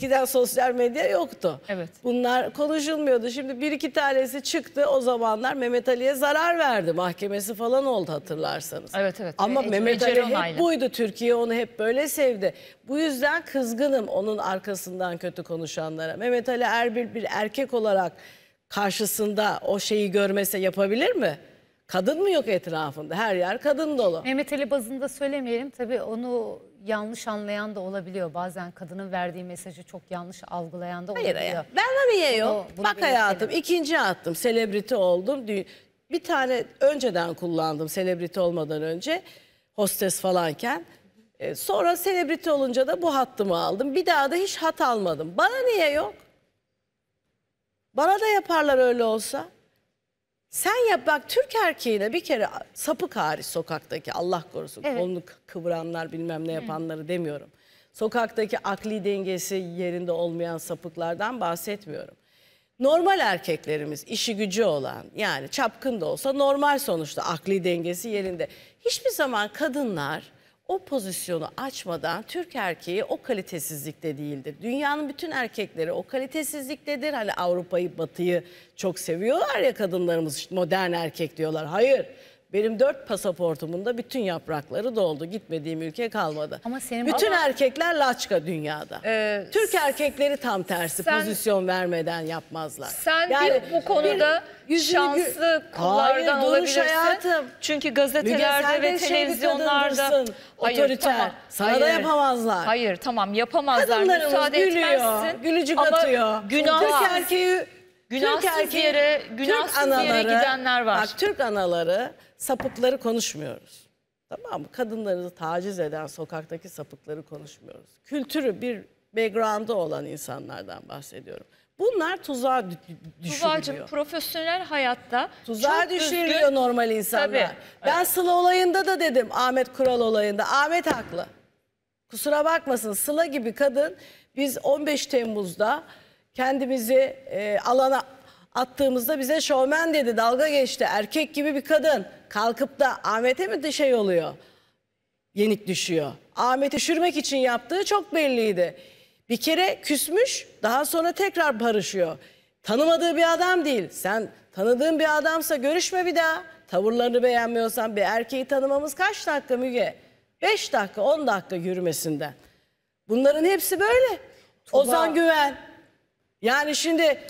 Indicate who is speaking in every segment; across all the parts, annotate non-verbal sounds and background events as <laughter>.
Speaker 1: Eskiden sosyal medya yoktu. Evet. Bunlar konuşulmuyordu. Şimdi bir iki tanesi çıktı. O zamanlar Mehmet Ali'ye zarar verdi. Mahkemesi falan oldu hatırlarsanız. Evet evet. Ama e, Ece, Mehmet Ali hep aynı. buydu. Türkiye onu hep böyle sevdi. Bu yüzden kızgınım onun arkasından kötü konuşanlara. Mehmet Ali Erbil bir erkek olarak karşısında o şeyi görmese yapabilir mi? Kadın mı yok etrafında? Her yer kadın dolu. Mehmet Ali
Speaker 2: bazında söylemeyelim. Tabii onu yanlış anlayan da olabiliyor. Bazen kadının verdiği mesajı çok yanlış algılayan da olabiliyor. Hayır hayır. Ben niye yok? Bunu, bunu Bak belirtelim.
Speaker 1: hayatım ikinci attım. Selebriti oldum. Bir tane önceden kullandım selebriti olmadan önce. Hostes falanken. E, sonra selebriti olunca da bu hattımı aldım. Bir daha da hiç hat almadım. Bana niye yok? Bana da yaparlar öyle olsa. Sen yap bak Türk erkeğine bir kere sapık hariç sokaktaki Allah korusun evet. kolunu kıvıranlar bilmem ne yapanları Hı. demiyorum. Sokaktaki akli dengesi yerinde olmayan sapıklardan bahsetmiyorum. Normal erkeklerimiz işi gücü olan yani çapkın da olsa normal sonuçta akli dengesi yerinde. Hiçbir zaman kadınlar o pozisyonu açmadan Türk erkeği o kalitesizlikte değildir. Dünyanın bütün erkekleri o kalitesizliktedir. Hani Avrupa'yı, Batı'yı çok seviyorlar ya kadınlarımız işte modern erkek diyorlar. Hayır. Benim dört pasaportumun da bütün yaprakları doldu. Gitmediğim ülke kalmadı. Ama senin bütün ama... erkekler laçka dünyada. Ee, Türk erkekleri tam tersi sen, pozisyon vermeden yapmazlar. Sen yani, bu konuda bir, şanslı kullardan hayır, olabilirsin. hayatım.
Speaker 3: Çünkü gazetelerde ve televizyonlarda otoriter. Tamam, Sana da yapamazlar. Hayır tamam yapamazlar. Kadınlarımız Müsaade gülüyor, etmezsin. gülücük ama atıyor. Günah. Türk erkeği Günahsız Türk erkeği, yere, günahsız Türk anaları, yere gidenler
Speaker 1: var. Bak, Türk anaları sapıkları konuşmuyoruz. Tamam mı? Kadınları taciz eden sokaktaki sapıkları konuşmuyoruz. Kültürü bir background'ı olan insanlardan bahsediyorum. Bunlar tuzağa düşürüyor. Tuvacım profesyonel hayatta tuzağa çok düşürüyor düzgün. normal insanlar. Tabii, ben evet. Sıla olayında da dedim Ahmet Kural olayında. Ahmet haklı. Kusura bakmasın Sıla gibi kadın biz 15 Temmuz'da kendimizi e, alana attığımızda bize şovmen dedi dalga geçti. Erkek gibi bir kadın kalkıp da Ahmet'e mi de şey oluyor? Yenik düşüyor. Ahmet'i düşürmek için yaptığı çok belliydi. Bir kere küsmüş daha sonra tekrar barışıyor. Tanımadığı bir adam değil. Sen tanıdığın bir adamsa görüşme bir daha. Tavırlarını beğenmiyorsan bir erkeği tanımamız kaç dakika Müge? 5 dakika 10 dakika yürümesinden. Bunların hepsi böyle. Tuba. Ozan Güven yani şimdi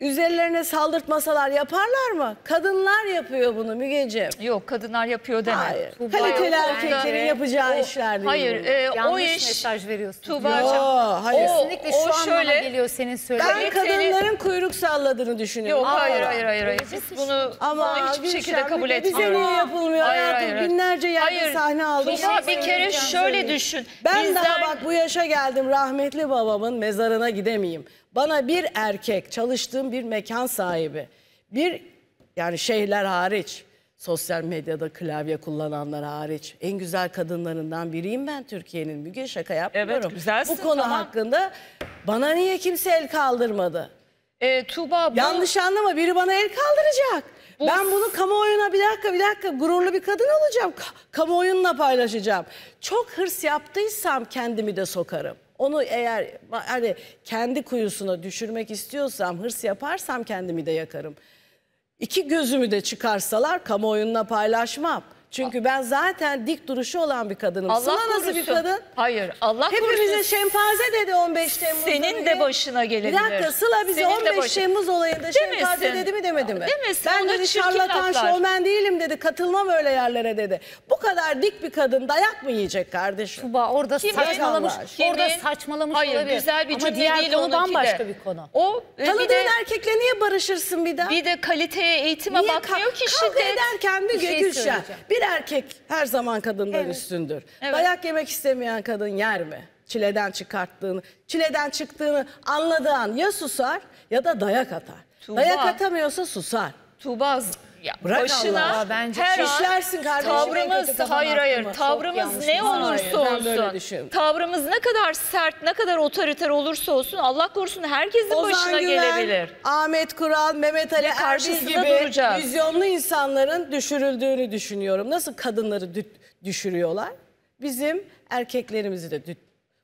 Speaker 1: üzerlerine saldırtmasalar yaparlar mı? Kadınlar yapıyor bunu Mügeciğim. Yok kadınlar yapıyor deme. Hayır. Tuğba Kaliteli erkeklerin
Speaker 3: yapacağı o, işler değil. Hayır e, Yanlış o iş. mesaj
Speaker 2: veriyorsun. Tuğba'cığım. hayır. Kesinlikle şu
Speaker 1: o şöyle, geliyor senin söylediğin. Ben kadınların kuyruk salladığını düşünüyorum. Yok hayır hayır hayır. hayır. Biz
Speaker 3: bunu, Ama bunu hiçbir şekilde kabul etmiyoruz. Bize niye yapılmıyor hayır, hayatım? Hayır. Binlerce yerde hayır. sahne aldım. Tuğba bir kere şey şöyle söyleyeyim. düşün. Ben Bizden... daha bak bu
Speaker 1: yaşa geldim rahmetli babamın mezarına gidemeyeyim. Bana bir erkek çalıştığım bir mekan sahibi bir yani şeyler hariç sosyal medyada klavye kullananlar hariç en güzel kadınlarından biriyim ben Türkiye'nin Müge şaka yapmıyorum. Evet güzelsin. Bu konu tamam. hakkında bana niye kimse el kaldırmadı? E, Tuğba bu... Yanlış anlama biri bana el kaldıracak. Of. Ben bunu kamuoyuna bir dakika bir dakika gururlu bir kadın olacağım. Ka kamuoyunla paylaşacağım. Çok hırs yaptıysam kendimi de sokarım. Onu eğer hani kendi kuyusuna düşürmek istiyorsam, hırs yaparsam kendimi de yakarım. İki gözümü de çıkarsalar kamuoyunla paylaşmam. Çünkü ben zaten dik duruşu olan bir kadınım. Allah Sana nasıl bir kadın? Hayır Allah Hepimize korusun. şempanze dedi 15 Temmuz'da. Senin de başına gelebilir. Bir dakika Sıla bize Senin 15 Temmuz olayında şempanze Demesin. dedi mi demedi mi? Demesin, Ben ona dedi çirkin şarlatan şovmen değilim dedi. Katılmam öyle yerlere dedi. Bu kadar dik bir kadın dayak mı yiyecek kardeşim? Tuba orada Kimin? saçmalamış. Allah Orada saçmalamış Hayır, olabilir. güzel bir Ama cümle diğer değil konu onunki bambaşka de. bir konu. O e, bir Tanıdığın de, erkekle niye barışırsın bir daha? bir de kaliteye eğitime Niye bakmıyor ka- ki kavga ederken bir, Bir şey Gülşen bir bir erkek her zaman kadından evet. üstündür. Evet. Dayak yemek istemeyen kadın yer mi? Çileden çıkarttığını, çileden çıktığını anladığı an ya susar ya da dayak atar. Tuğba. Dayak atamıyorsa susar. Tuğba
Speaker 3: ya Bırak başına Allah, bence her işlersin. kardeşim, tavrımız hayır hayır tavrımız ne olursa olsun tavrımız ne kadar sert ne kadar otoriter olursa olsun Allah korusun herkesin Ozan başına Güven, gelebilir.
Speaker 1: Ahmet Kural, Mehmet Ali Erbil gibi duracağız. vizyonlu insanların düşürüldüğünü düşünüyorum. Nasıl kadınları düşürüyorlar? Bizim erkeklerimizi de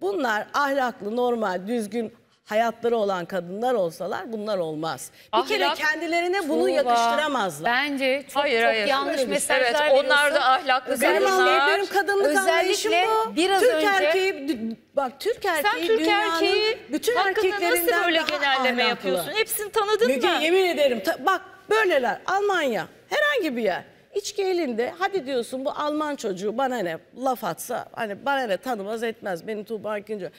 Speaker 1: Bunlar ahlaklı, normal, düzgün hayatları olan kadınlar olsalar bunlar olmaz. Bir Ahlak, kere kendilerine bunu Tuğba, yakıştıramazlar. Bence çok, hayır, çok hayır. yanlış Öyle şey. mesajlar evet, veriyorsun. Onlar da ahlaklı benim kadınlar. Benim kadınlık Özellikle anlayışım bu. Biraz Türk önce, erkeği, bak Türk erkeği sen Türk dünyanın erkeği, bütün erkeklerinden nasıl böyle genelleme yapıyorsun? Hepsini tanıdın Müge, mı? yemin ederim. Ta, bak böyleler Almanya herhangi bir yer. İçki elinde hadi diyorsun bu Alman çocuğu bana ne laf atsa hani bana ne tanımaz etmez beni Tuğba Akıncı.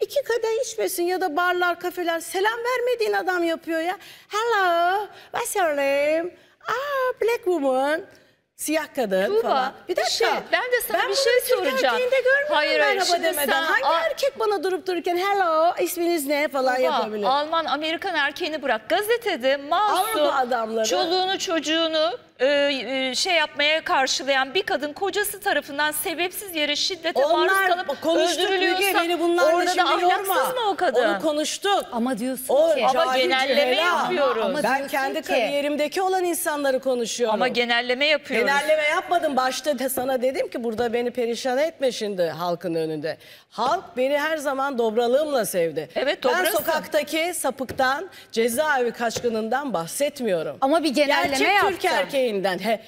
Speaker 1: İki kadeh içmesin ya da barlar, kafeler selam vermediğin adam yapıyor ya. Hello, what's your name? Ah, black woman. Siyah kadın Tuğba, falan. Bir dakika. Şey, ben de sana ben bir şey soracağım. Ben görmüyorum hayır, merhaba demeden. Sen, Hangi erkek bana durup dururken hello isminiz
Speaker 3: ne falan Tuğba, yapabilir? Alman Amerikan erkeğini bırak. Gazetede masum Avrupa adamları. çoluğunu çocuğunu e, e, şey yapmaya karşılayan bir kadın kocası tarafından sebepsiz yere şiddete Onlar maruz kalıp konuştuk öldürülüyorsa beni orada şimdi da ahlaksız mı o kadın? Onu
Speaker 1: konuştuk. Ama diyorsun O- ki. ama cahil genelleme Leyla. Ama ben kendi ki- kariyerimdeki olan insanları konuşuyorum. Ama genelleme yapıyorum Genelleme yapmadım. Başta da sana dedim ki burada beni perişan etme şimdi halkın önünde. Halk beni her zaman dobralığımla sevdi. Evet, Ben sokaktaki sapıktan, cezaevi kaçkınından bahsetmiyorum. Ama bir genelleme Gerçek Türk erkeği şeyinden, he,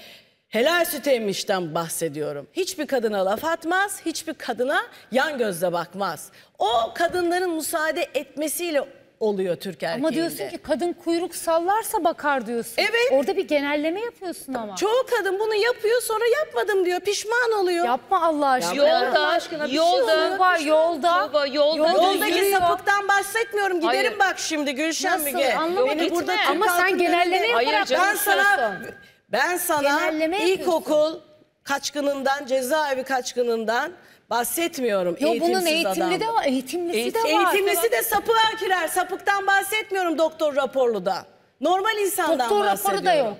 Speaker 1: helal süt emmişten bahsediyorum. Hiçbir kadına laf atmaz, hiçbir kadına yan gözle bakmaz. O kadınların müsaade etmesiyle oluyor Türk erkeğinde. Ama diyorsun ki kadın kuyruk sallarsa bakar diyorsun. Evet. Orada
Speaker 2: bir genelleme yapıyorsun ama. Çoğu kadın bunu yapıyor sonra yapmadım diyor pişman oluyor. Yapma
Speaker 1: Allah aşkına. Yolda, Allah aşkına şey yolda, şey oluyor. Tuba, yolda, Tuba, yolda, yolda, yoldaki yürüyor. sapıktan bahsetmiyorum. Giderim Hayır. bak şimdi Gülşen Nasıl? Müge. Anlamadım. Beni burada ama sen genelleme yaparak Hayır, ben sana ben sana Genelleme ilkokul kaçkınından, cezaevi kaçkınından bahsetmiyorum. Yo, bunun eğitimli adamdan. de var, eğitimlisi Eğit de var. Eğitimlisi de sapı girer. Sapıktan bahsetmiyorum doktor raporlu da. Normal insandan doktor bahsediyorum. Doktor raporu da yok.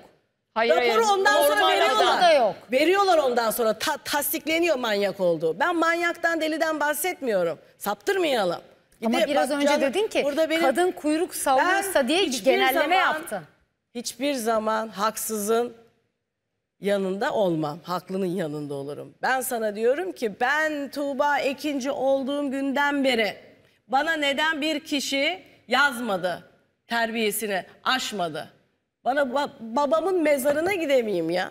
Speaker 1: Hayır, Raporu hayır. ondan Normal sonra veriyorlar. Da yok. Veriyorlar ondan sonra. Ta tasdikleniyor manyak olduğu. Ben manyaktan deliden bahsetmiyorum. Saptırmayalım. Ama biraz bak, önce canım, dedin
Speaker 2: ki burada benim, kadın kuyruk savuruyorsa diye genelleme zaman, yaptın
Speaker 1: hiçbir zaman haksızın yanında olmam. Haklının yanında olurum. Ben sana diyorum ki ben Tuğba ikinci olduğum günden beri bana neden bir kişi yazmadı terbiyesini aşmadı. Bana ba babamın mezarına gidemeyeyim ya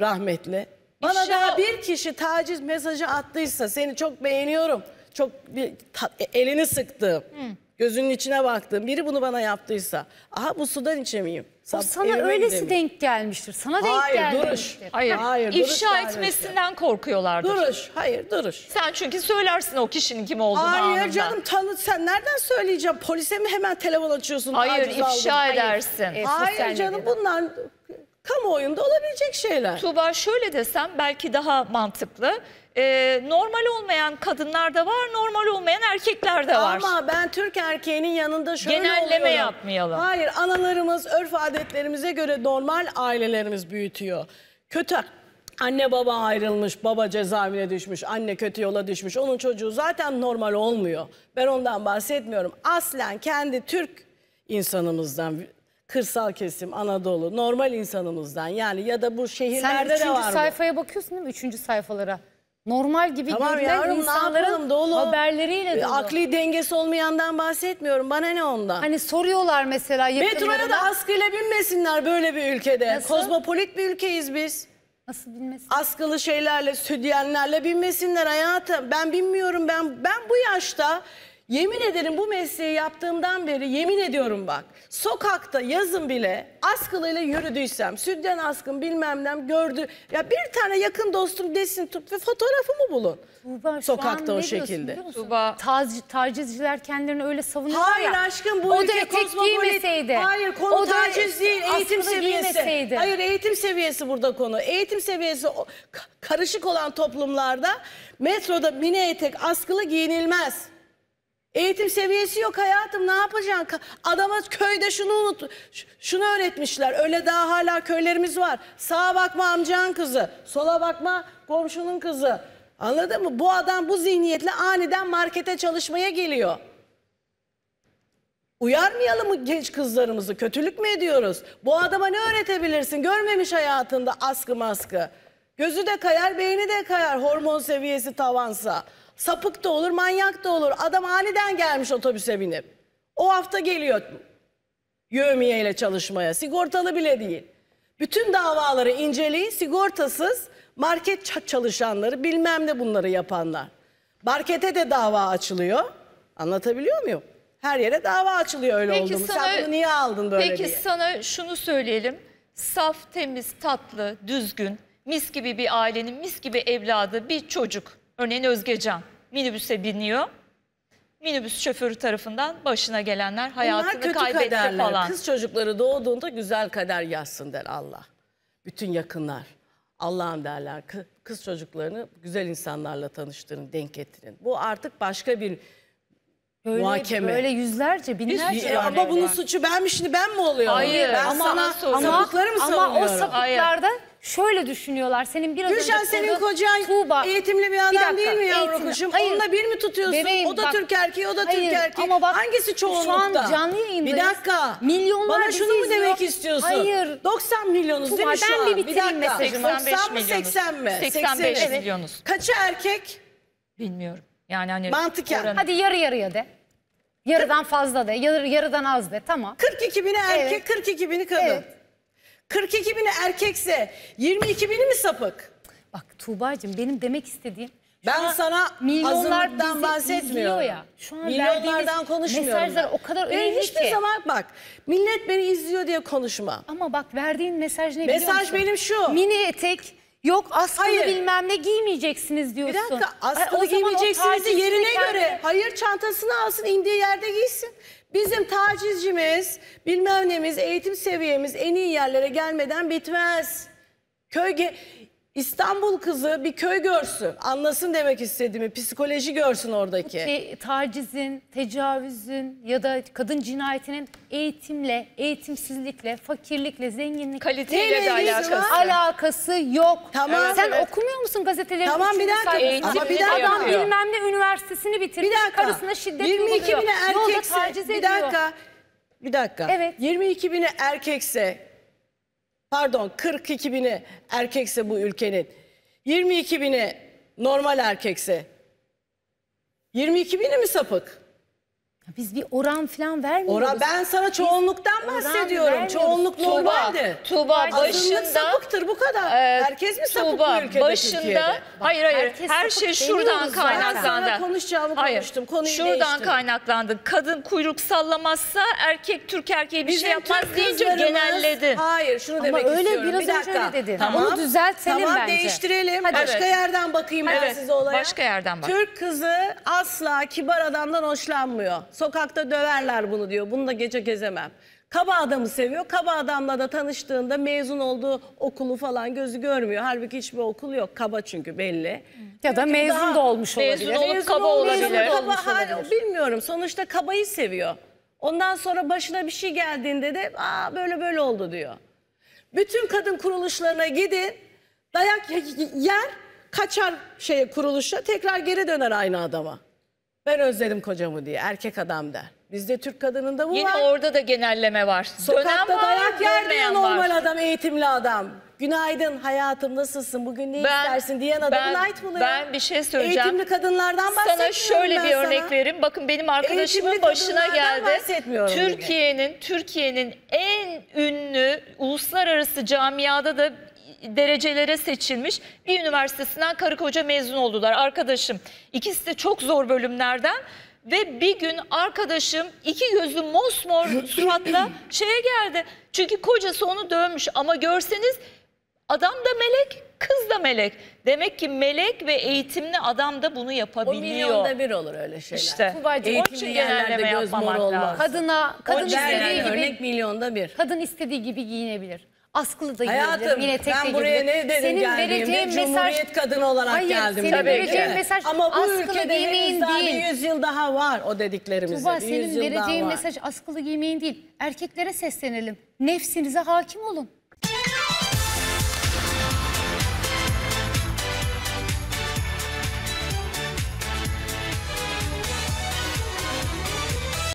Speaker 1: rahmetli. Bana İnşallah. daha bir kişi taciz mesajı attıysa seni çok beğeniyorum. Çok bir, e, elini sıktım. Hı gözünün içine baktığım biri bunu bana yaptıysa aha bu sudan içemeyeyim. O sana öylesi gidemeyeyim.
Speaker 2: denk gelmiştir. Sana Hayır, denk duruş. Hayır. Hayır, duruş İfşa sadece. etmesinden
Speaker 1: korkuyorlardır. Duruş, hayır duruş. Sen çünkü söylersin o kişinin kim olduğunu Hayır anında. canım tanıt sen nereden söyleyeceğim? Polise mi hemen telefon açıyorsun? Hayır taciz ifşa aldım. edersin. E, sosyal Hayır canım bunlar
Speaker 3: kamuoyunda olabilecek şeyler. Tuğba şöyle desem belki daha mantıklı
Speaker 1: e, normal olmayan kadınlar da var, normal olmayan erkekler de var. Ama ben Türk erkeğinin yanında şöyle Genelleme oluyorum. yapmayalım. Hayır, analarımız örf adetlerimize göre normal ailelerimiz büyütüyor. Kötü Anne baba ayrılmış, baba cezaevine düşmüş, anne kötü yola düşmüş. Onun çocuğu zaten normal olmuyor. Ben ondan bahsetmiyorum. Aslen kendi Türk insanımızdan, kırsal kesim, Anadolu, normal insanımızdan yani ya da bu şehirlerde de var Sen üçüncü sayfaya
Speaker 2: bakıyorsun değil mi? Üçüncü sayfalara normal gibi tamam görünen insanların dolu. haberleriyle e, dolu. Akli dengesi olmayandan
Speaker 1: bahsetmiyorum. Bana ne ondan? Hani soruyorlar mesela yakınlarına. Metroya da askıyla binmesinler böyle bir ülkede. Nasıl? Kozmopolit bir ülkeyiz biz. Nasıl binmesin? Askılı şeylerle, südyenlerle binmesinler hayatım. Ben bilmiyorum ben ben bu yaşta Yemin ederim bu mesleği yaptığımdan beri yemin ediyorum bak. Sokakta yazın bile askılıyla yürüdüysem, sütten askın bilmem ne gördü. Ya bir tane yakın dostum desin tut ve fotoğrafımı bulun. Tuğba, Sokakta o şekilde. Tuğba. Taciz, tacizciler kendilerini öyle savunuyorlar Hayır ya. aşkım bu o ülke da Hayır konu o taciz değil eğitim seviyesi. Giymeseydi. Hayır eğitim seviyesi burada konu. Eğitim seviyesi karışık olan toplumlarda metroda mini etek askılı giyinilmez. Eğitim seviyesi yok hayatım ne yapacaksın? Adama köyde şunu unut, şunu öğretmişler. Öyle daha hala köylerimiz var. Sağa bakma amcan kızı, sola bakma komşunun kızı. Anladın mı? Bu adam bu zihniyetle aniden markete çalışmaya geliyor. Uyarmayalım mı genç kızlarımızı? Kötülük mü ediyoruz? Bu adama ne öğretebilirsin? Görmemiş hayatında askı maskı. Gözü de kayar, beyni de kayar hormon seviyesi tavansa. Sapık da olur, manyak da olur. Adam aniden gelmiş otobüse binip. O hafta geliyor yövmiye ile çalışmaya. Sigortalı bile değil. Bütün davaları inceleyin. Sigortasız market çalışanları bilmem ne bunları yapanlar. Markete de dava açılıyor. Anlatabiliyor muyum? Her yere dava açılıyor öyle peki olduğunu. Sana, Sen bunu niye aldın böyle peki diye. Peki
Speaker 3: sana şunu söyleyelim. Saf, temiz, tatlı, düzgün, mis gibi bir ailenin, mis gibi evladı, bir çocuk Örneğin Özgecan minibüse biniyor. Minibüs şoförü tarafından başına gelenler hayatını Bunlar kötü kaybetti kaderler. falan. Kız
Speaker 1: çocukları doğduğunda güzel kader yazsın der Allah. Bütün yakınlar. Allah'ım derler kız çocuklarını güzel insanlarla tanıştırın, denk getirin. Bu artık başka bir Böyle, muhakeme. Böyle yüzlerce, binlerce. Yüz, yani ama bunun suçu ben mi şimdi ben mi oluyorum? Hayır. Ben ama, sana ama, sapıkları mı savunuyorum? Ama o sapıklarda
Speaker 2: Hayır şöyle düşünüyorlar. Senin biraz Gülşen önce senin kocan Tuğba.
Speaker 1: eğitimli bir adam dakika, değil mi yavru eğitimli. kuşum? Hayır. Onunla bir mi tutuyorsun? Bebeğim, o da bak- Türk erkeği, o da Hayır, Türk erkeği. ama bak, Hangisi çoğunlukta? Şu an canlı yayındayız. Bir dakika. Milyonlar Bana şunu mu izliyor. demek istiyorsun? Hayır. 90 milyonuz değil mi şu an? bir bitireyim dakika. mesajımı. 90 mı 80 mi? 85 evet. milyonuz.
Speaker 3: Kaçı erkek? Bilmiyorum. Yani hani Mantıken. oranı- Hadi yarı yarıya de.
Speaker 2: Yarıdan fazla de, yarı, yarıdan az de. Tamam. 42 bini erkek, Evet. 42 bini kadın. Evet. 42 bini erkekse 22 bini mi sapık? Bak Tuğba'cığım benim demek
Speaker 1: istediğim ben sana milyonlardan bahsetmiyorum. Ya. Şu an milyonlardan konuşmuyorum. Mesajlar ben. o kadar ee, önemli hiçbir ki. Hiçbir zaman bak millet beni izliyor diye konuşma. Ama bak verdiğin
Speaker 2: mesaj ne mesaj biliyor Mesaj benim şu. Mini etek yok askılı Hayır. bilmem ne giymeyeceksiniz
Speaker 1: diyorsun. Bir dakika askılı Ay, giymeyeceksiniz yerine göre. Hayır çantasını alsın indiği yerde giysin. Bizim tacizcimiz, bilmem nemiz, eğitim seviyemiz en iyi yerlere gelmeden bitmez. Köy İstanbul kızı bir köy görsün. Anlasın demek istediğimi. Psikoloji görsün oradaki. Te- tacizin, tecavüzün
Speaker 2: ya da kadın cinayetinin eğitimle, eğitimsizlikle, fakirlikle, zenginlikle Kaliteyle de ilgisi alakası. alakası yok. Tamam. Sen Evet. okumuyor musun gazeteleri? Tamam, bir dakika. Ama bir dakika. Adam bilmem ne üniversitesini bitirmiş. Bir dakika. Karısına şiddet 22 uyguluyor. bine Yolda erkekse taciz bir dakika.
Speaker 1: Bir dakika. Evet. 22 bine erkekse pardon 42 bini erkekse bu ülkenin 22 bini normal erkekse 22 bini mi sapık? Biz bir oran falan vermiyoruz. Oran, ben sana çoğunluktan Biz bahsediyorum. Çoğunluk normaldir. Tuba başında...
Speaker 3: sapıktır bu kadar. E, Herkes mi sapık Tuğba, bu ülkede başında, Bak, hayır hayır. Her şey şuradan kaynaklandı. Ben konuşacağımı hayır, konuştum. Konuyu şuradan değiştim. kaynaklandı. Kadın kuyruk sallamazsa erkek Türk erkeği bir şey Bizim şey yapmaz Türk deyince genelledin.
Speaker 1: Hayır şunu Ama demek öyle, istiyorum. Biraz bir dakika. Öyle Tamam. Onu düzeltelim tamam, bence. değiştirelim. Hadi. Başka evet. yerden bakayım ben size olaya. Başka yerden bak. Türk kızı asla kibar adamdan hoşlanmıyor. Sokakta döverler bunu diyor. Bunu da gece gezemem. Kaba adamı seviyor. Kaba adamla da tanıştığında mezun olduğu okulu falan gözü görmüyor. Halbuki hiçbir okul yok. Kaba çünkü belli. Ya da mezun daha, da olmuş olabilir. Mezun olup mezun kaba olabilir. Mezun, kaba, olmuş bilmiyorum. Sonuçta kabayı seviyor. Ondan sonra başına bir şey geldiğinde de Aa, böyle böyle oldu diyor. Bütün kadın kuruluşlarına gidin. Dayak yer kaçar şeye kuruluşa tekrar geri döner aynı adama. Ben özledim kocamı diye erkek adam der. Bizde Türk kadınında bu Yine var. orada da genelleme var. Sokakta Dönem dayak var, yer normal adam, eğitimli adam. Günaydın hayatım nasılsın bugün ne Ben- istersin diyen adamın ben- ait bunu ben bir şey söyleyeceğim. Eğitimli kadınlardan bahsetmiyorum Sana şöyle ben bir örnek sana. vereyim.
Speaker 3: Bakın benim arkadaşımın başına geldi. Türkiye'nin Türkiye'nin en ünlü uluslararası camiada da derecelere seçilmiş bir üniversitesinden karı koca mezun oldular arkadaşım. İkisi de çok zor bölümlerden ve bir gün arkadaşım iki gözlü mosmor <laughs> suratla şeye geldi. Çünkü kocası onu dövmüş ama görseniz adam da melek kız da melek. Demek ki melek ve eğitimli adam da bunu yapabiliyor. O milyonda
Speaker 1: bir olur öyle şeyler. İşte. Kubacığım, eğitimli için yerlerde göz
Speaker 3: mor olmaz. Kadına, kadın istediği gibi, örnek
Speaker 2: milyonda bir. Kadın istediği gibi giyinebilir
Speaker 1: askılı da Hayatım, Yine tek ben buraya ne dedim senin geldiğimde mesaj... Cumhuriyet kadını olarak Hayır, geldim. Hayır senin vereceğin mesaj Ama bu ülkede giymeyin daha değil. bir yüzyıl daha var o dediklerimize. Tuba senin vereceğin mesaj
Speaker 2: askılı giymeyin değil. Erkeklere seslenelim. Nefsinize hakim olun.